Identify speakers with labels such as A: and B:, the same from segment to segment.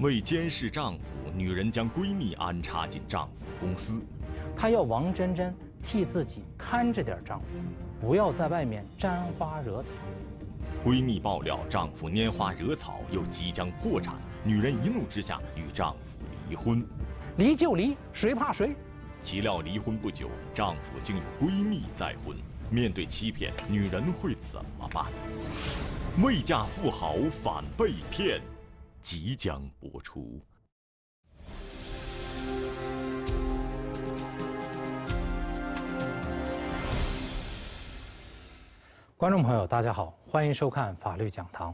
A: 为监视丈夫，女人将闺蜜安插进丈夫公司，
B: 她要王珍珍替自己看着点丈夫，不要在外面沾花惹草。
A: 闺蜜爆料丈夫拈花惹草，又即将破产，女人一怒之下与丈夫离婚，离就离，谁怕谁？岂料离婚不久，丈夫竟与闺蜜再婚。面对欺骗，女人会怎么办？未嫁富豪反被骗。即将播出。
B: 观众朋友，大家好，欢迎收看《法律讲堂》。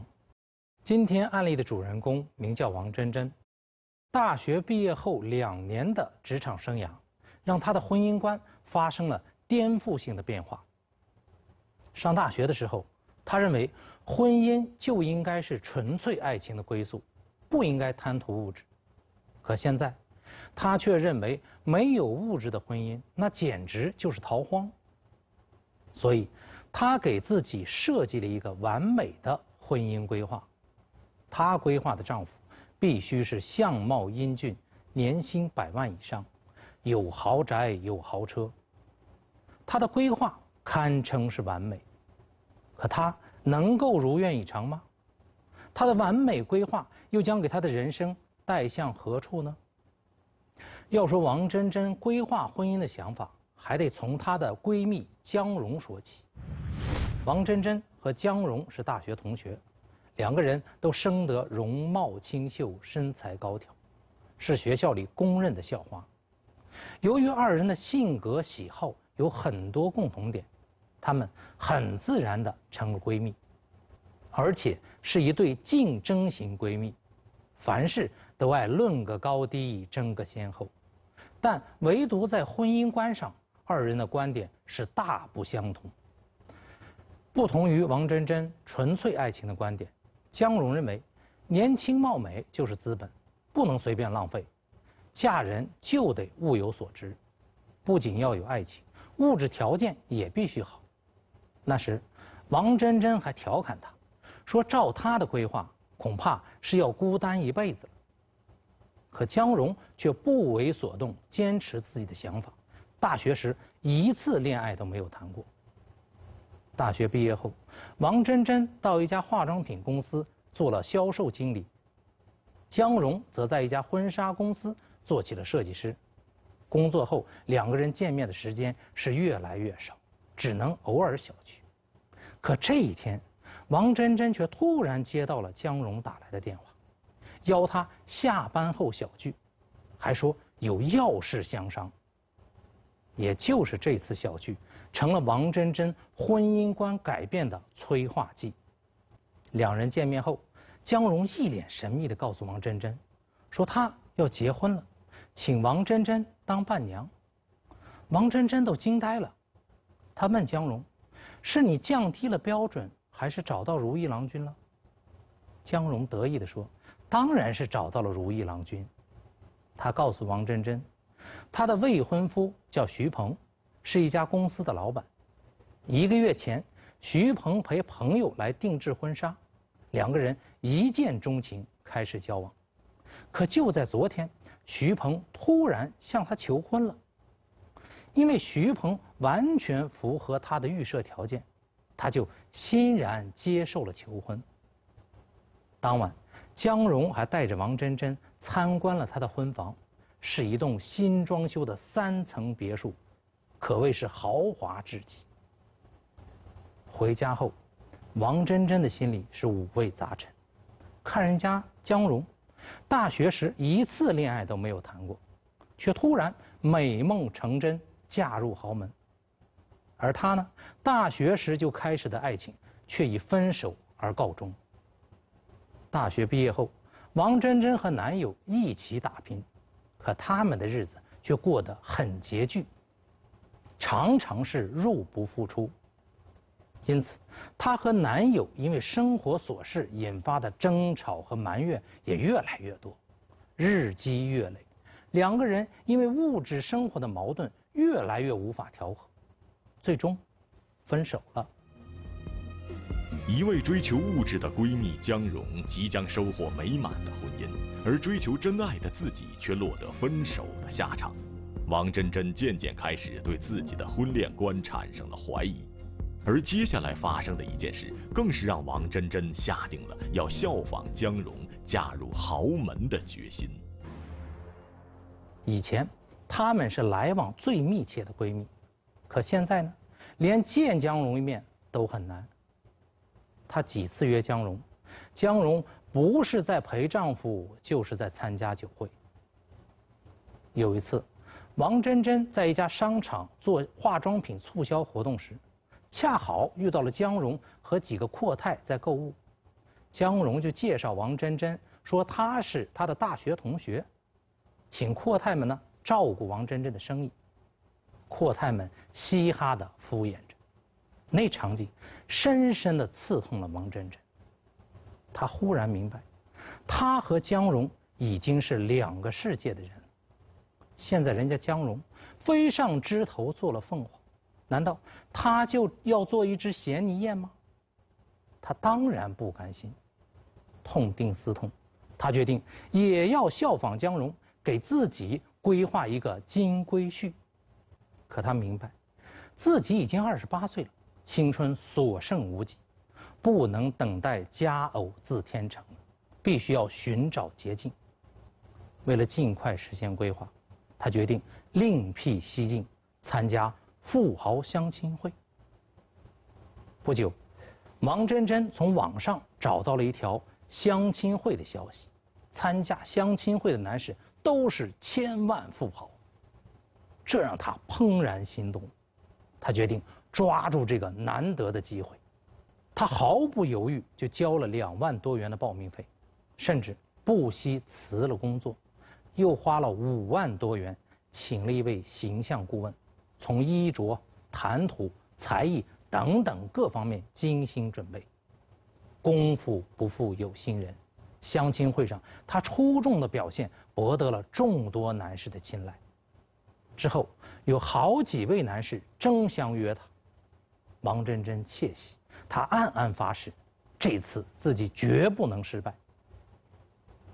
B: 今天案例的主人公名叫王真真。大学毕业后两年的职场生涯，让她的婚姻观发生了颠覆性的变化。上大学的时候，他认为婚姻就应该是纯粹爱情的归宿。不应该贪图物质，可现在，她却认为没有物质的婚姻那简直就是逃荒。所以，她给自己设计了一个完美的婚姻规划，她规划的丈夫必须是相貌英俊、年薪百万以上、有豪宅有豪车。她的规划堪称是完美，可她能够如愿以偿吗？他的完美规划又将给他的人生带向何处呢？要说王珍珍规划婚姻的想法，还得从她的闺蜜江蓉说起。王珍珍和江蓉是大学同学，两个人都生得容貌清秀、身材高挑，是学校里公认的校花。由于二人的性格喜好有很多共同点，她们很自然地成了闺蜜。而且是一对竞争型闺蜜，凡事都爱论个高低、争个先后，但唯独在婚姻观上，二人的观点是大不相同。不同于王真真纯粹爱情的观点，江蓉认为，年轻貌美就是资本，不能随便浪费，嫁人就得物有所值，不仅要有爱情，物质条件也必须好。那时，王真真还调侃他。说：“照他的规划，恐怕是要孤单一辈子了。”可江荣却不为所动，坚持自己的想法。大学时一次恋爱都没有谈过。大学毕业后，王珍珍到一家化妆品公司做了销售经理，江荣则在一家婚纱公司做起了设计师。工作后，两个人见面的时间是越来越少，只能偶尔小聚。可这一天。王珍珍却突然接到了江荣打来的电话，邀她下班后小聚，还说有要事相商。也就是这次小聚，成了王珍珍婚姻观改变的催化剂。两人见面后，江荣一脸神秘地告诉王珍珍，说他要结婚了，请王珍珍当伴娘。王珍珍都惊呆了，她问江荣：“是你降低了标准？”还是找到如意郎君了。江荣得意地说：“当然是找到了如意郎君。”他告诉王珍珍，她的未婚夫叫徐鹏，是一家公司的老板。一个月前，徐鹏陪朋友来定制婚纱，两个人一见钟情，开始交往。可就在昨天，徐鹏突然向她求婚了，因为徐鹏完全符合他的预设条件，他就。欣然接受了求婚。当晚，江荣还带着王珍珍参观了他的婚房，是一栋新装修的三层别墅，可谓是豪华至极。回家后，王珍珍的心里是五味杂陈，看人家江荣，大学时一次恋爱都没有谈过，却突然美梦成真，嫁入豪门。而他呢，大学时就开始的爱情却以分手而告终。大学毕业后，王珍珍和男友一起打拼，可他们的日子却过得很拮据，常常是入不敷出。因此，她和男友因为生活琐事引发的争吵和埋怨也越来越多，日积月累，两个人因为物质生活的矛盾越来越无法调和。最终，分手
A: 了。一位追求物质的闺蜜江蓉即将收获美满的婚姻，而追求真爱的自己却落得分手的下场。王真真渐渐开始对自己的婚恋观产生了怀疑，而接下来发生的一件事，更是让王真真下定了要效仿江蓉嫁入豪门的决心。以前，
B: 她们是来往最密切的闺蜜。可现在呢，连见江蓉一面都很难。她几次约江蓉，江蓉不是在陪丈夫，就是在参加酒会。有一次，王珍珍在一家商场做化妆品促销活动时，恰好遇到了江蓉和几个阔太在购物。江蓉就介绍王珍珍说她是她的大学同学，请阔太们呢照顾王珍珍的生意。阔太们嘻哈的敷衍着，那场景深深的刺痛了王真真。她忽然明白，她和江蓉已经是两个世界的人。现在人家江蓉飞上枝头做了凤凰，难道她就要做一只衔泥燕吗？她当然不甘心，痛定思痛，她决定也要效仿江蓉，给自己规划一个金龟婿。可他明白，自己已经二十八岁了，青春所剩无几，不能等待佳偶自天成，必须要寻找捷径。为了尽快实现规划，他决定另辟蹊径，参加富豪相亲会。不久，王真真从网上找到了一条相亲会的消息，参加相亲会的男士都是千万富豪。这让他怦然心动，他决定抓住这个难得的机会，他毫不犹豫就交了两万多元的报名费，甚至不惜辞了工作，又花了五万多元请了一位形象顾问，从衣着、谈吐、才艺等等各方面精心准备。功夫不负有心人，相亲会上他出众的表现博得了众多男士的青睐。之后，有好几位男士争相约她，王珍珍窃喜，她暗暗发誓，这次自己绝不能失败。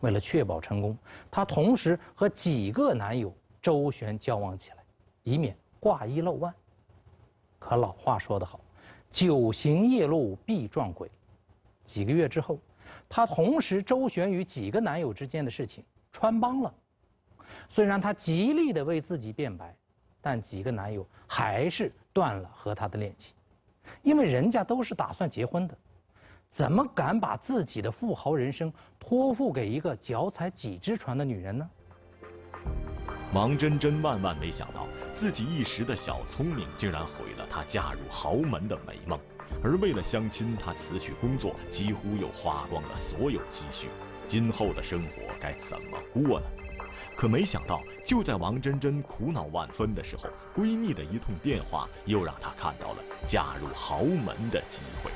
B: 为了确保成功，她同时和几个男友周旋交往起来，以免挂一漏万。可老话说得好，九行夜路必撞鬼。几个月之后，她同时周旋于几个男友之间的事情穿帮了。虽然她极力地为自己辩白，但几个男友还是断了和她的恋情，因为人家都是打算结婚的，怎么敢把自己的富豪人生托付给一个脚踩几只船的女人呢？
A: 王真真万万没想到，自己一时的小聪明竟然毁了她嫁入豪门的美梦，而为了相亲，她辞去工作，几乎又花光了所有积蓄，今后的生活该怎么过呢？可没想到，就在王珍珍苦恼万分的时候，闺蜜的一通电话又让她看到了嫁入豪门的机会。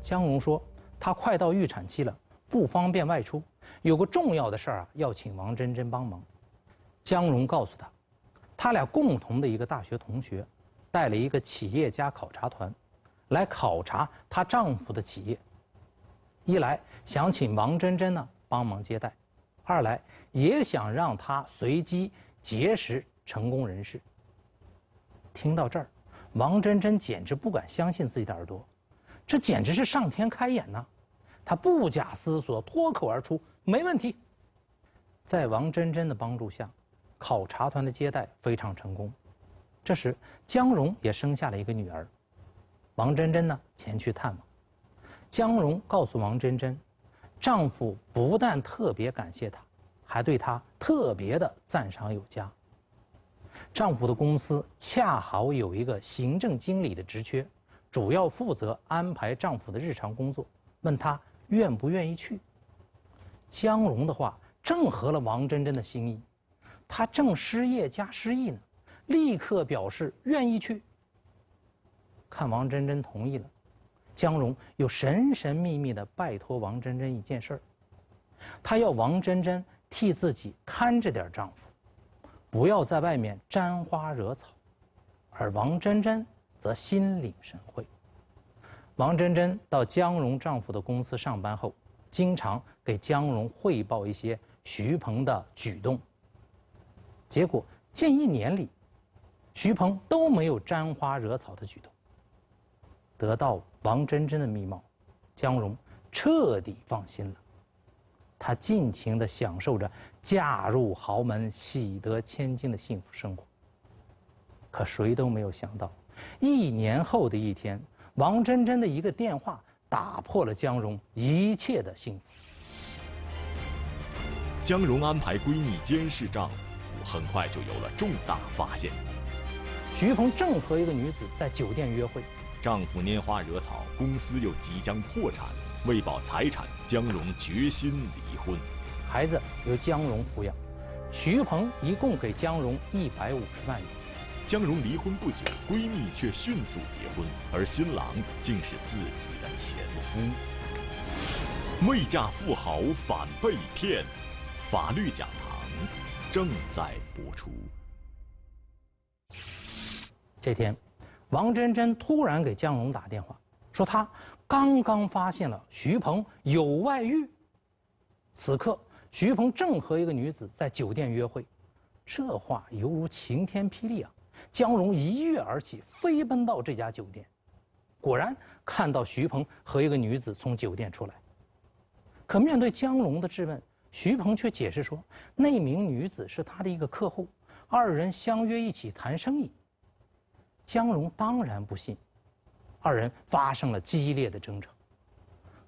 B: 江荣说，她快到预产期了，不方便外出，有个重要的事儿啊，要请王珍珍帮忙。江荣告诉她，她俩共同的一个大学同学，带了一个企业家考察团，来考察她丈夫的企业，一来想请王珍珍呢。帮忙接待，二来也想让他随机结识成功人士。听到这儿，王真真简直不敢相信自己的耳朵，这简直是上天开眼呐！她不假思索，脱口而出：“没问题。”在王真真的帮助下，考察团的接待非常成功。这时，江荣也生下了一个女儿，王真真呢前去探望。江荣告诉王真真。丈夫不但特别感谢她，还对她特别的赞赏有加。丈夫的公司恰好有一个行政经理的职缺，主要负责安排丈夫的日常工作，问她愿不愿意去。江荣的话正合了王珍珍的心意，她正失业加失忆呢，立刻表示愿意去。看王珍珍同意了。江荣又神神秘秘地拜托王珍珍一件事儿，她要王珍珍替自己看着点丈夫，不要在外面沾花惹草，而王珍珍则心领神会。王珍珍到江荣丈夫的公司上班后，经常给江荣汇报一些徐鹏的举动。结果近一年里，徐鹏都没有沾花惹草的举动。得到王真真的密码，江荣彻底放心了，她尽情地享受着嫁入豪门、喜得千金的幸福生活。可谁都没有想到，一年后的一天，王真真的一个电话打破了江荣一切的幸福。
A: 江荣安排闺蜜监视丈夫，很快就有了重大发现：
B: 徐鹏正和一个女子
A: 在酒店约会。丈夫拈花惹草，公司又即将破产，为保财产，江荣决心离婚。孩子由江荣抚养，徐鹏一共给江荣一百五十万元。江荣离婚不久，闺蜜却迅速结婚，而新郎竟是自己的前夫。未嫁富豪反被骗，法律讲堂正在播出。
B: 这天。王真真突然给江龙打电话，说她刚刚发现了徐鹏有外遇，此刻徐鹏正和一个女子在酒店约会。这话犹如晴天霹雳啊！江龙一跃而起，飞奔到这家酒店，果然看到徐鹏和一个女子从酒店出来。可面对江龙的质问，徐鹏却解释说，那名女子是他的一个客户，二人相约一起谈生意。江荣当然不信，二人发生了激烈的争吵，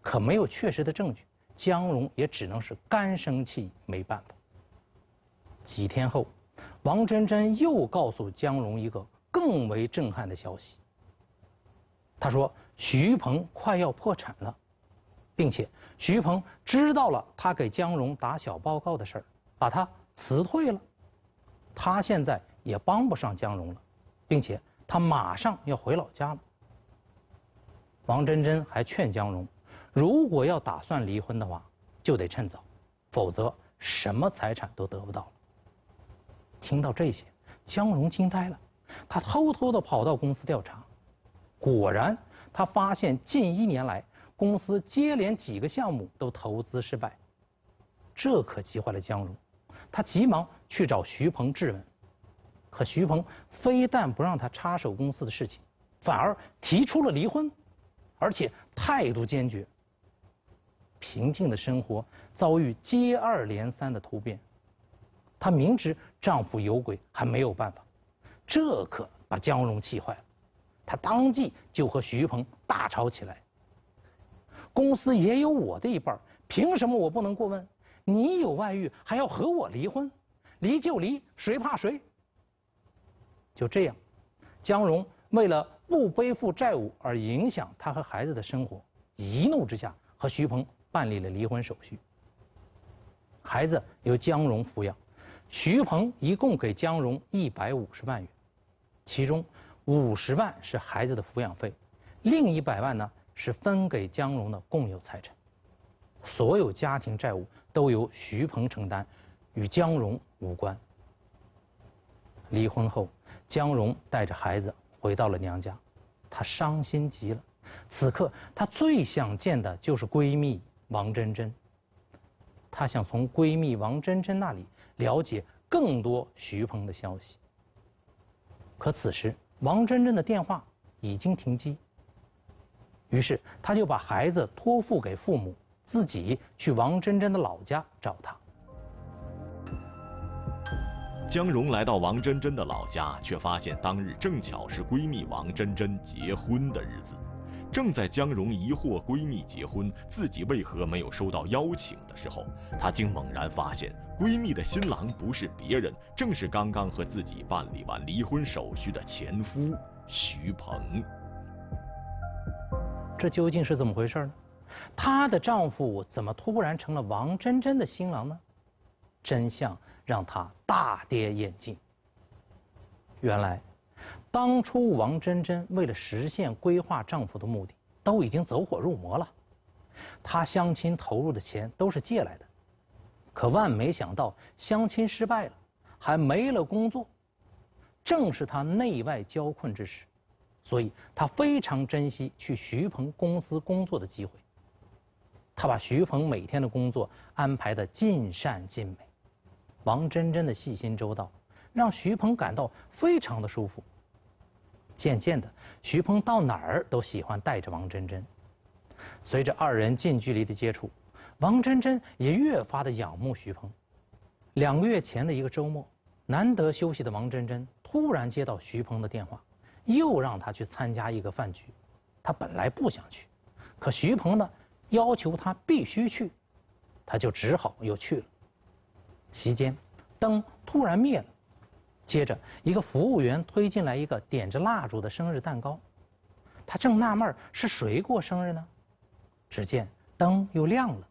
B: 可没有确实的证据，江荣也只能是干生气没办法。几天后，王真真又告诉江荣一个更为震撼的消息。他说徐鹏快要破产了，并且徐鹏知道了他给江荣打小报告的事儿，把他辞退了，他现在也帮不上江荣了，并且。他马上要回老家了。王珍珍还劝江荣，如果要打算离婚的话，就得趁早，否则什么财产都得不到了。听到这些，江荣惊呆了，他偷偷的跑到公司调查，果然，他发现近一年来公司接连几个项目都投资失败，这可急坏了江荣，他急忙去找徐鹏质问。和徐鹏非但不让他插手公司的事情，反而提出了离婚，而且态度坚决。平静的生活遭遇接二连三的突变，她明知丈夫有鬼，还没有办法，这可把江蓉气坏了，她当即就和徐鹏大吵起来。公司也有我的一半，凭什么我不能过问？你有外遇还要和我离婚？离就离，谁怕谁？就这样，江荣为了不背负债务而影响他和孩子的生活，一怒之下和徐鹏办理了离婚手续。孩子由江荣抚养，徐鹏一共给江荣一百五十万元，其中五十万是孩子的抚养费，另一百万呢是分给江荣的共有财产，所有家庭债务都由徐鹏承担，与江荣无关。离婚后。江荣带着孩子回到了娘家，她伤心极了。此刻，她最想见的就是闺蜜王珍珍，她想从闺蜜王珍珍那里了解更多徐鹏的消息。可此时，王珍珍的电话已经停机。于是，她就把孩子托付给父母，
A: 自己去王珍珍的老家找她。江荣来到王珍珍的老家，却发现当日正巧是闺蜜王珍珍结婚的日子。正在江荣疑惑闺蜜结婚自己为何没有收到邀请的时候，她竟猛然发现闺蜜的新郎不是别人，正是刚刚和自己办理完离婚手续的前夫徐鹏。
B: 这究竟是怎么回事呢？她的丈夫怎么突然成了王珍珍的新郎呢？真相让他大跌眼镜。原来，当初王真真为了实现规划丈夫的目的，都已经走火入魔了。她相亲投入的钱都是借来的，可万没想到相亲失败了，还没了工作。正是他内外交困之时，所以他非常珍惜去徐鹏公司工作的机会。他把徐鹏每天的工作安排的尽善尽美。王真真的细心周到，让徐鹏感到非常的舒服。渐渐的，徐鹏到哪儿都喜欢带着王真真。随着二人近距离的接触，王真真也越发的仰慕徐鹏。两个月前的一个周末，难得休息的王真真突然接到徐鹏的电话，又让他去参加一个饭局。他本来不想去，可徐鹏呢，要求他必须去，他就只好又去了。席间，灯突然灭了，接着一个服务员推进来一个点着蜡烛的生日蛋糕，他正纳闷是谁过生日呢？只见灯又亮了，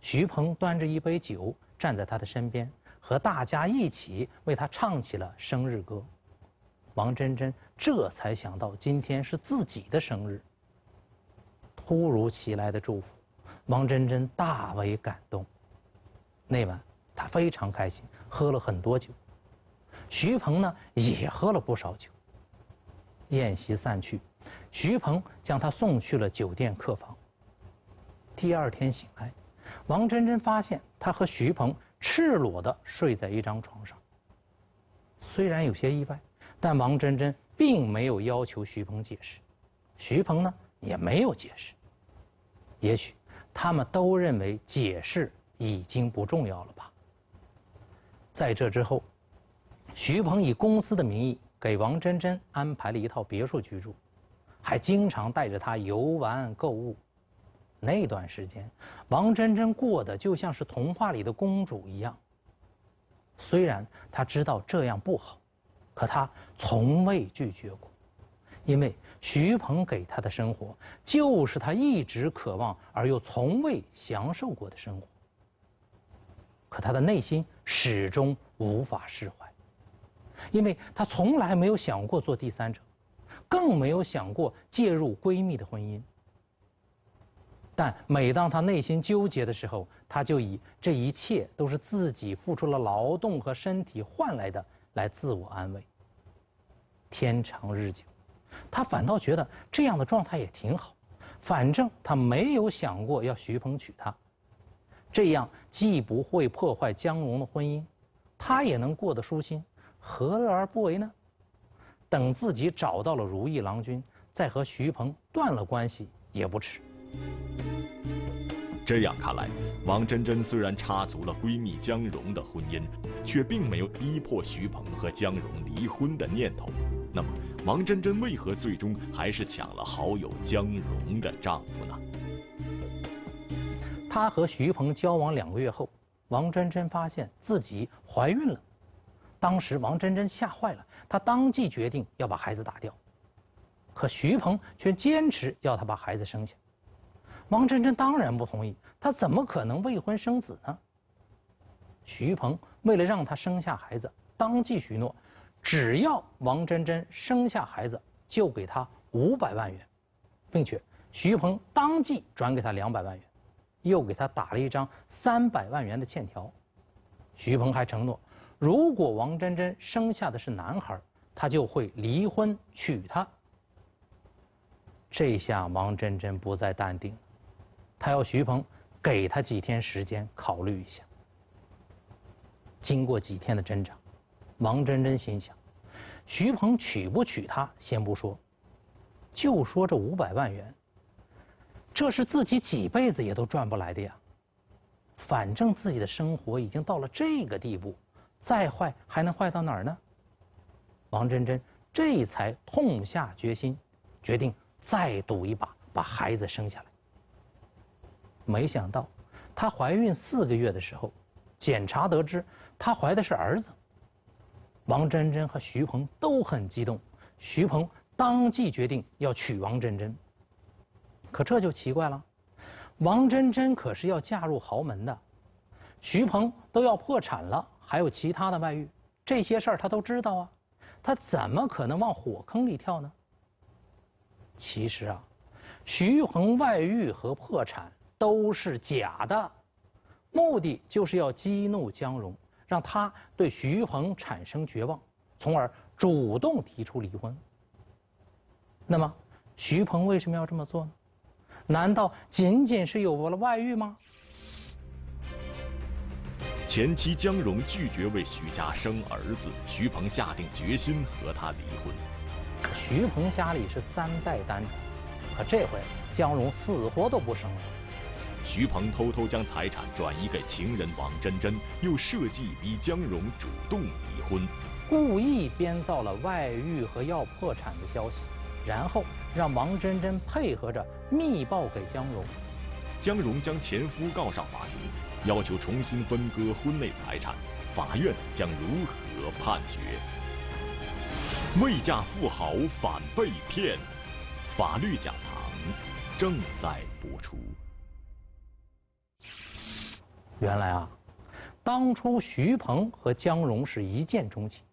B: 徐鹏端着一杯酒站在他的身边，和大家一起为他唱起了生日歌。王珍珍这才想到今天是自己的生日。突如其来的祝福，王珍珍大为感动。那晚。他非常开心，喝了很多酒。徐鹏呢，也喝了不少酒。宴席散去，徐鹏将他送去了酒店客房。第二天醒来，王珍珍发现他和徐鹏赤裸的睡在一张床上。虽然有些意外，但王珍珍并没有要求徐鹏解释，徐鹏呢也没有解释。也许他们都认为解释已经不重要了吧。在这之后，徐鹏以公司的名义给王珍珍安排了一套别墅居住，还经常带着她游玩购物。那段时间，王珍珍过得就像是童话里的公主一样。虽然她知道这样不好，可她从未拒绝过，因为徐鹏给她的生活就是她一直渴望而又从未享受过的生活。可她的内心……始终无法释怀，因为她从来没有想过做第三者，更没有想过介入闺蜜的婚姻。但每当她内心纠结的时候，她就以这一切都是自己付出了劳动和身体换来的来自我安慰。天长日久，她反倒觉得这样的状态也挺好，反正她没有想过要徐鹏娶她。这样既不会破坏江蓉的婚姻，她也能过得舒心，何乐而不为呢？等自己找到了如意郎君，再和徐鹏断了关系
A: 也不迟。这样看来，王珍珍虽然插足了闺蜜江蓉的婚姻，却并没有逼迫徐鹏和江蓉离婚的念头。那么，王珍珍为何最终还是抢了好友江蓉的丈夫呢？
B: 他和徐鹏交往两个月后，王珍珍发现自己怀孕了。当时王珍珍吓坏了，她当即决定要把孩子打掉。可徐鹏却坚持要她把孩子生下。王珍珍当然不同意，她怎么可能未婚生子呢？徐鹏为了让她生下孩子，当即许诺，只要王珍珍生下孩子，就给她五百万元，并且徐鹏当即转给她两百万元。又给他打了一张三百万元的欠条，徐鹏还承诺，如果王真真生下的是男孩，他就会离婚娶她。这下王真真不再淡定，她要徐鹏给她几天时间考虑一下。经过几天的挣扎，王真真心想，徐鹏娶不娶她先不说，就说这五百万元。这是自己几辈子也都赚不来的呀！反正自己的生活已经到了这个地步，再坏还能坏到哪儿呢？王真真这才痛下决心，决定再赌一把，把孩子生下来。没想到，她怀孕四个月的时候，检查得知她怀的是儿子。王真真和徐鹏都很激动，徐鹏当即决定要娶王真真。可这就奇怪了，王真真可是要嫁入豪门的，徐鹏都要破产了，还有其他的外遇，这些事儿他都知道啊，他怎么可能往火坑里跳呢？其实啊，徐鹏外遇和破产都是假的，目的就是要激怒江蓉，让他对徐鹏产生绝望，从而主动提出离婚。那么，徐鹏为什么要这么做呢？难道仅仅是有了外遇吗？
A: 前妻江蓉拒绝为徐家生儿子，徐鹏下定决心和她离婚。
B: 徐鹏家里是三代单传，可这回江蓉死活都不生了。
A: 徐鹏偷偷将财产转移给情人王珍珍，又设计逼江蓉主动离婚，
B: 故意编造了外遇和要破产的消息，然后让王珍珍配合着。密报给江荣，
A: 江荣将前夫告上法庭，要求重新分割婚内财产，法院将如何判决？未嫁富豪反被骗，法律讲堂正在播出。
B: 原来啊，当初徐鹏和江荣是一见钟情，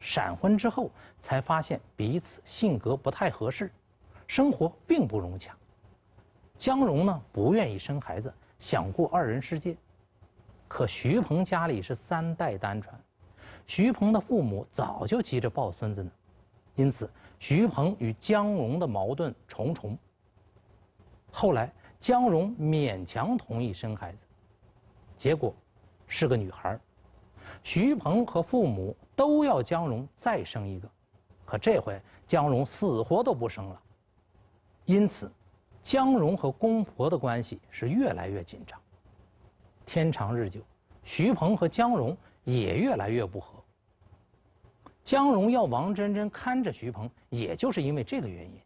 B: 闪婚之后才发现彼此性格不太合适，生活并不融洽。江荣呢不愿意生孩子，想过二人世界，可徐鹏家里是三代单传，徐鹏的父母早就急着抱孙子呢，因此徐鹏与江荣的矛盾重重。后来江荣勉强同意生孩子，结果是个女孩，徐鹏和父母都要江荣再生一个，可这回江荣死活都不生了，因此。江荣和公婆的关系是越来越紧张，天长日久，徐鹏和江荣也越来越不和。江荣要王珍珍看着徐鹏，也就是因为这个原因。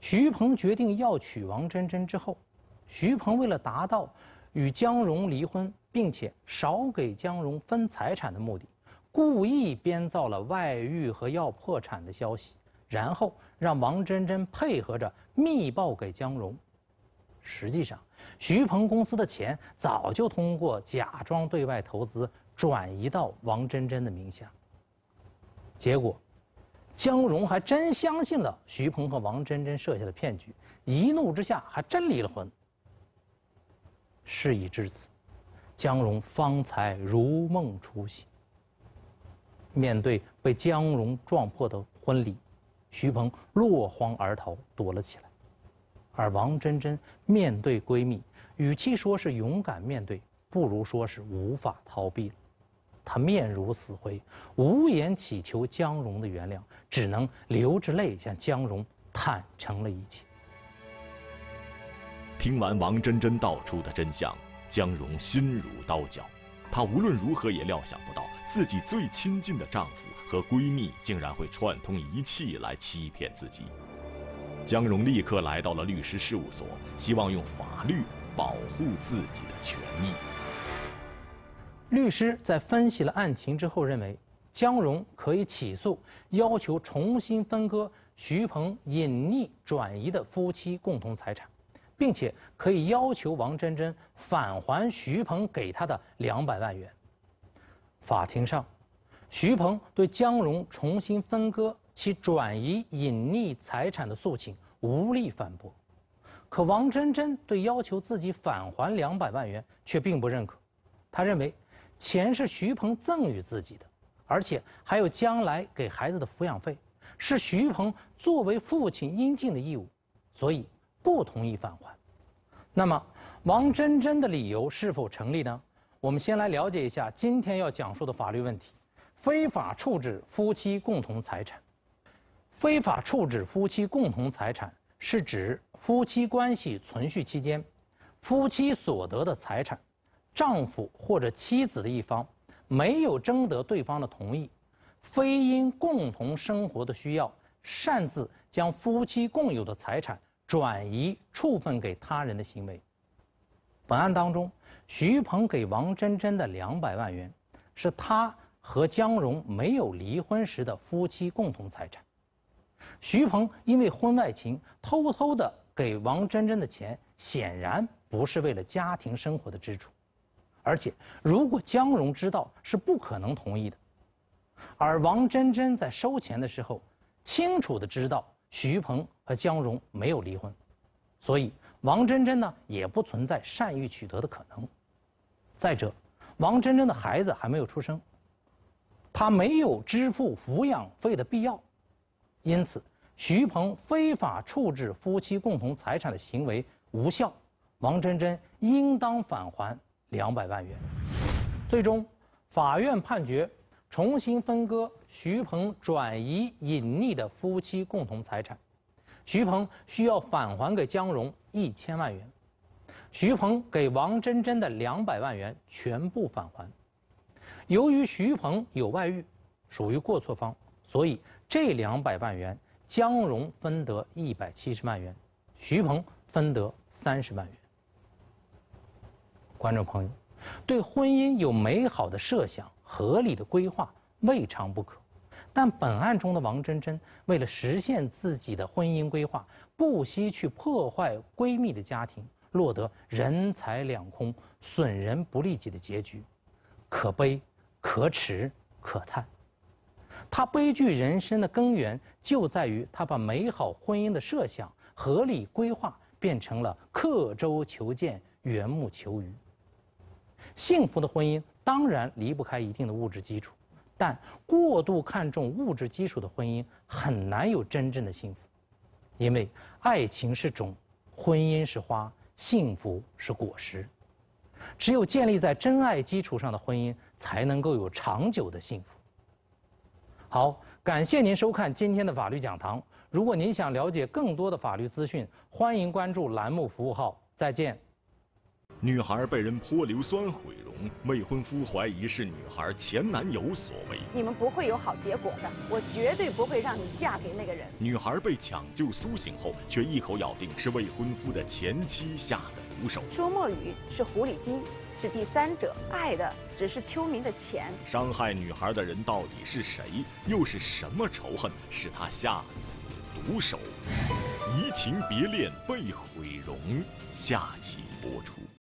B: 徐鹏决定要娶王珍珍之后，徐鹏为了达到与江荣离婚，并且少给江荣分财产的目的，故意编造了外遇和要破产的消息，然后让王珍珍配合着。密报给江荣，实际上，徐鹏公司的钱早就通过假装对外投资转移到王珍珍的名下。结果，江荣还真相信了徐鹏和王珍珍设下的骗局，一怒之下还真离了婚。事已至此，江荣方才如梦初醒。面对被江荣撞破的婚礼。徐鹏落荒而逃，躲了起来，而王珍珍面对闺蜜，与其说是勇敢面对，不如说是无法逃避了。她面如死灰，无言乞求江荣的原谅，只能流着泪向江荣坦诚了一切。
A: 听完王珍珍道出的真相，江荣心如刀绞，她无论如何也料想不到，自己最亲近的丈夫。和闺蜜竟然会串通一气来欺骗自己，江荣立刻来到了律师事务所，希望用法律保护自己的权益。
B: 律师在分析了案情之后认为，江荣可以起诉，要求重新分割徐鹏隐匿转移的夫妻共同财产，并且可以要求王真真返还徐鹏给她的两百万元。法庭上。徐鹏对江荣重新分割其转移隐匿财产的诉请无力反驳，可王真真对要求自己返还两百万元却并不认可，他认为钱是徐鹏赠与自己的，而且还有将来给孩子的抚养费，是徐鹏作为父亲应尽的义务，所以不同意返还。那么王真真的理由是否成立呢？我们先来了解一下今天要讲述的法律问题。非法处置夫妻共同财产，非法处置夫妻共同财产是指夫妻关系存续期间，夫妻所得的财产，丈夫或者妻子的一方没有征得对方的同意，非因共同生活的需要擅自将夫妻共有的财产转移处分给他人的行为。本案当中，徐鹏给王真真的两百万元，是他。和江荣没有离婚时的夫妻共同财产，徐鹏因为婚外情偷偷的给王珍珍的钱，显然不是为了家庭生活的支出，而且如果江荣知道，是不可能同意的。而王珍珍在收钱的时候，清楚的知道徐鹏和江荣没有离婚，所以王珍珍呢也不存在善意取得的可能。再者，王珍珍的孩子还没有出生。他没有支付抚养费的必要，因此，徐鹏非法处置夫妻共同财产的行为无效，王真真应当返还两百万元。最终，法院判决重新分割徐鹏转移隐匿的夫妻共同财产，徐鹏需要返还给江荣一千万元，徐鹏给王真真的两百万元全部返还。由于徐鹏有外遇，属于过错方，所以这两百万元，江蓉分得一百七十万元，徐鹏分得三十万元。观众朋友，对婚姻有美好的设想、合理的规划，未尝不可。但本案中的王真真，为了实现自己的婚姻规划，不惜去破坏闺蜜的家庭，落得人财两空、损人不利己的结局，可悲。可耻可叹，他悲剧人生的根源就在于他把美好婚姻的设想、合理规划变成了刻舟求剑、缘木求鱼。幸福的婚姻当然离不开一定的物质基础，但过度看重物质基础的婚姻很难有真正的幸福，因为爱情是种，婚姻是花，幸福是果实。只有建立在真爱基础上的婚姻，才能够有长久的幸福。好，感谢您收看今天的法律讲堂。如果您想了解更多的法律资讯，欢迎关注栏目服务号。再见。
A: 女孩被人泼硫酸毁容，未婚夫怀疑是女孩前男友所为。
B: 你们不会有好结果的，我绝对不会让你嫁给那个人。
A: 女孩被抢救苏醒后，却一口咬定是未婚夫的前妻下的。说莫
B: 雨是狐狸精，是第三者，爱的只是秋明的钱。
A: 伤害女孩的人到底是谁？又是什么仇恨使他下此毒手？移情别恋，被毁容。下期播出。